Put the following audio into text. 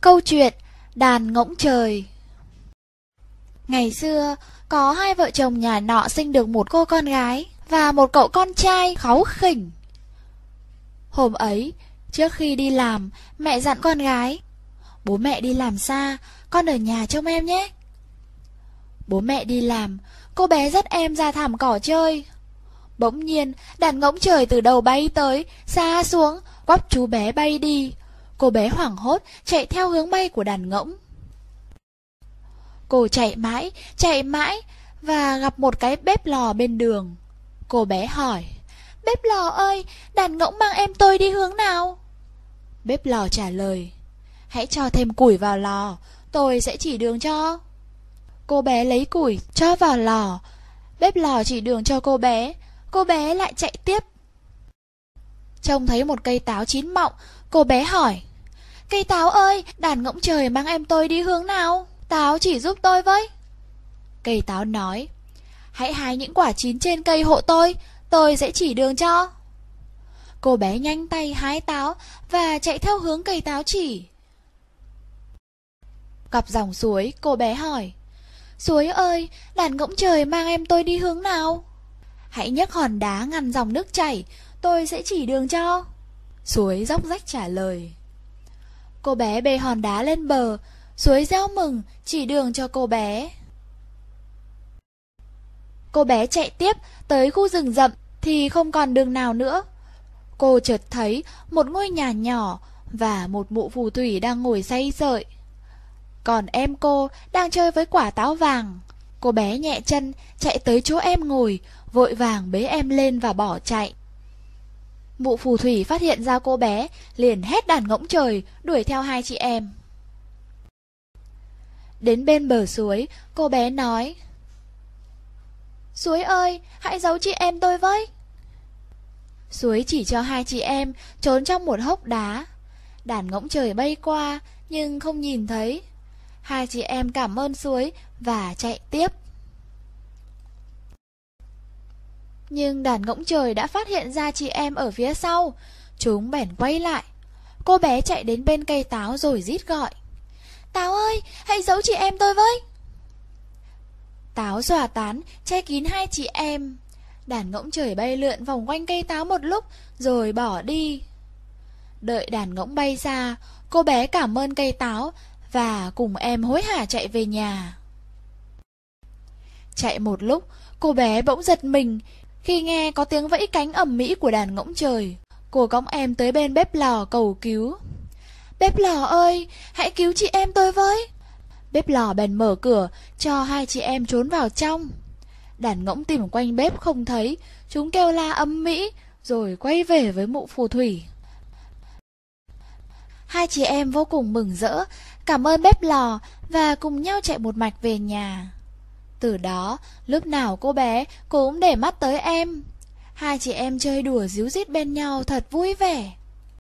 Câu chuyện Đàn ngỗng trời Ngày xưa, có hai vợ chồng nhà nọ sinh được một cô con gái và một cậu con trai kháu khỉnh. Hôm ấy, trước khi đi làm, mẹ dặn con gái Bố mẹ đi làm xa, con ở nhà trông em nhé. Bố mẹ đi làm, cô bé dắt em ra thảm cỏ chơi. Bỗng nhiên, đàn ngỗng trời từ đầu bay tới, xa xuống, quắp chú bé bay đi, Cô bé hoảng hốt, chạy theo hướng bay của đàn ngỗng. Cô chạy mãi, chạy mãi, và gặp một cái bếp lò bên đường. Cô bé hỏi, Bếp lò ơi, đàn ngỗng mang em tôi đi hướng nào? Bếp lò trả lời, Hãy cho thêm củi vào lò, tôi sẽ chỉ đường cho. Cô bé lấy củi, cho vào lò. Bếp lò chỉ đường cho cô bé, cô bé lại chạy tiếp. Trông thấy một cây táo chín mọng, cô bé hỏi, Cây táo ơi, đàn ngỗng trời mang em tôi đi hướng nào? Táo chỉ giúp tôi với. Cây táo nói, hãy hái những quả chín trên cây hộ tôi, tôi sẽ chỉ đường cho. Cô bé nhanh tay hái táo và chạy theo hướng cây táo chỉ. Gặp dòng suối, cô bé hỏi, Suối ơi, đàn ngỗng trời mang em tôi đi hướng nào? Hãy nhấc hòn đá ngăn dòng nước chảy, tôi sẽ chỉ đường cho. Suối dốc rách trả lời cô bé bê hòn đá lên bờ, suối reo mừng chỉ đường cho cô bé. Cô bé chạy tiếp tới khu rừng rậm thì không còn đường nào nữa. Cô chợt thấy một ngôi nhà nhỏ và một mụ phù thủy đang ngồi say sợi. Còn em cô đang chơi với quả táo vàng. Cô bé nhẹ chân chạy tới chỗ em ngồi, vội vàng bế em lên và bỏ chạy. Mụ phù thủy phát hiện ra cô bé, liền hét đàn ngỗng trời, đuổi theo hai chị em. Đến bên bờ suối, cô bé nói Suối ơi, hãy giấu chị em tôi với Suối chỉ cho hai chị em trốn trong một hốc đá Đàn ngỗng trời bay qua nhưng không nhìn thấy Hai chị em cảm ơn suối và chạy tiếp Nhưng đàn ngỗng trời đã phát hiện ra chị em ở phía sau Chúng bèn quay lại Cô bé chạy đến bên cây táo rồi rít gọi Táo ơi, hãy giấu chị em tôi với Táo xòa tán, che kín hai chị em Đàn ngỗng trời bay lượn vòng quanh cây táo một lúc Rồi bỏ đi Đợi đàn ngỗng bay ra Cô bé cảm ơn cây táo Và cùng em hối hả chạy về nhà Chạy một lúc Cô bé bỗng giật mình khi nghe có tiếng vẫy cánh ẩm mỹ của đàn ngỗng trời, cô cõng em tới bên bếp lò cầu cứu. Bếp lò ơi, hãy cứu chị em tôi với. Bếp lò bèn mở cửa, cho hai chị em trốn vào trong. Đàn ngỗng tìm quanh bếp không thấy, chúng kêu la âm mỹ, rồi quay về với mụ phù thủy. Hai chị em vô cùng mừng rỡ, cảm ơn bếp lò và cùng nhau chạy một mạch về nhà. Từ đó, lúc nào cô bé cũng để mắt tới em. Hai chị em chơi đùa díu dít bên nhau thật vui vẻ.